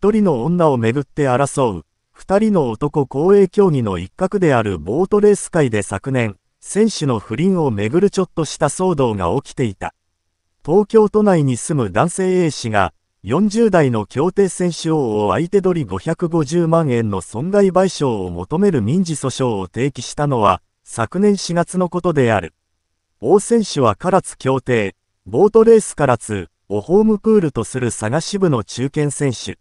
一人の女をめぐって争う、二人の男公営競技の一角であるボートレース界で昨年、選手の不倫をめぐるちょっとした騒動が起きていた。東京都内に住む男性 A 氏が、40代の競艇選手王を相手取り550万円の損害賠償を求める民事訴訟を提起したのは、昨年4月のことである。王選手は唐津協定、ボートレース唐津をホームプールとする佐賀支部の中堅選手。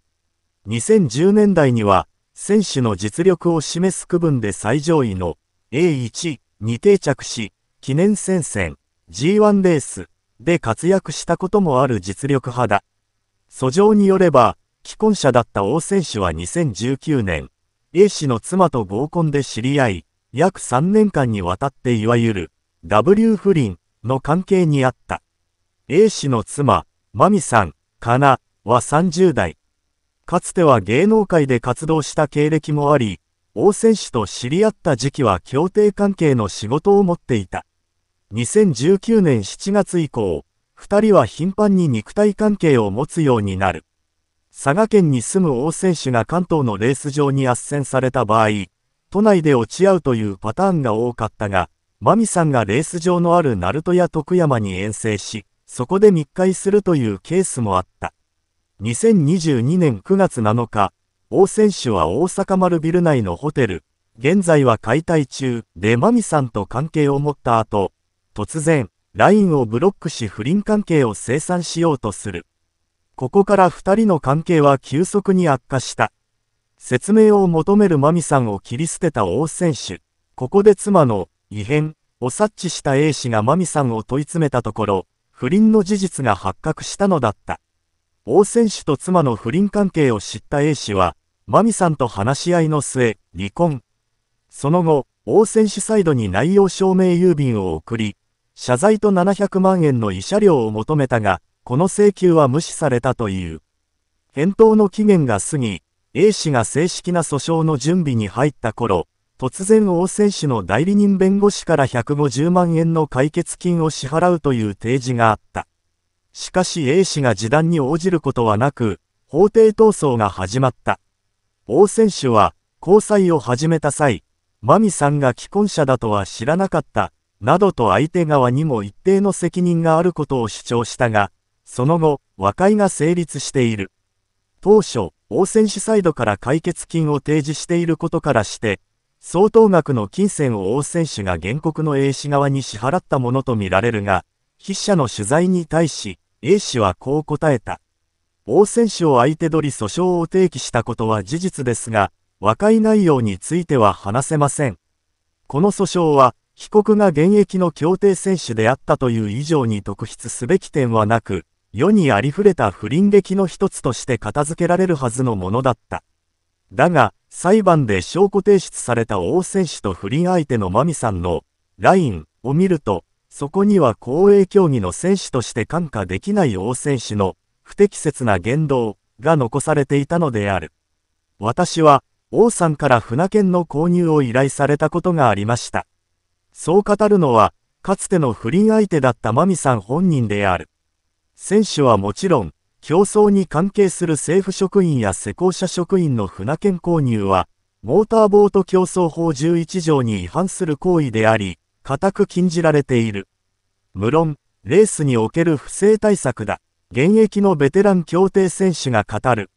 2010年代には、選手の実力を示す区分で最上位の A1 に定着し、記念戦線、G1 レースで活躍したこともある実力派だ。訴状によれば、既婚者だった王選手は2019年、A 氏の妻と合コンで知り合い、約3年間にわたっていわゆる W 不倫の関係にあった。A 氏の妻、マミさん、かなは30代。かつては芸能界で活動した経歴もあり、王選手と知り合った時期は協定関係の仕事を持っていた。2019年7月以降、二人は頻繁に肉体関係を持つようになる。佐賀県に住む王選手が関東のレース場に斡旋された場合、都内で落ち合うというパターンが多かったが、マミさんがレース場のある鳴門や徳山に遠征し、そこで密会するというケースもあった。2022年9月7日、王選手は大阪丸ビル内のホテル、現在は解体中でマミさんと関係を持った後、突然、ラインをブロックし不倫関係を清算しようとする。ここから二人の関係は急速に悪化した。説明を求めるマミさんを切り捨てた王選手。ここで妻の異変を察知した A 氏がマミさんを問い詰めたところ、不倫の事実が発覚したのだった。王選手と妻の不倫関係を知った A 氏は、マミさんと話し合いの末、離婚。その後、王選手サイドに内容証明郵便を送り、謝罪と700万円の慰謝料を求めたが、この請求は無視されたという。返答の期限が過ぎ、A 氏が正式な訴訟の準備に入った頃、突然王選手の代理人弁護士から150万円の解決金を支払うという提示があった。しかし A 氏が示談に応じることはなく、法廷闘争が始まった。王選手は、交際を始めた際、マミさんが既婚者だとは知らなかった、などと相手側にも一定の責任があることを主張したが、その後、和解が成立している。当初、王選手サイドから解決金を提示していることからして、相当額の金銭を王選手が原告の A 氏側に支払ったものとみられるが、筆者の取材に対し、A 氏はこう答えた。王選手を相手取り訴訟を提起したことは事実ですが、和解内容については話せません。この訴訟は、被告が現役の協定選手であったという以上に特筆すべき点はなく、世にありふれた不倫歴の一つとして片付けられるはずのものだった。だが、裁判で証拠提出された王選手と不倫相手のマミさんの LINE を見ると、そこには公営競技の選手として感化できない王選手の不適切な言動が残されていたのである。私は王さんから船券の購入を依頼されたことがありました。そう語るのは、かつての不倫相手だったマミさん本人である。選手はもちろん、競争に関係する政府職員や施工者職員の船券購入は、モーターボート競争法11条に違反する行為であり、固く禁じられている。無論、レースにおける不正対策だ。現役のベテラン競艇選手が語る。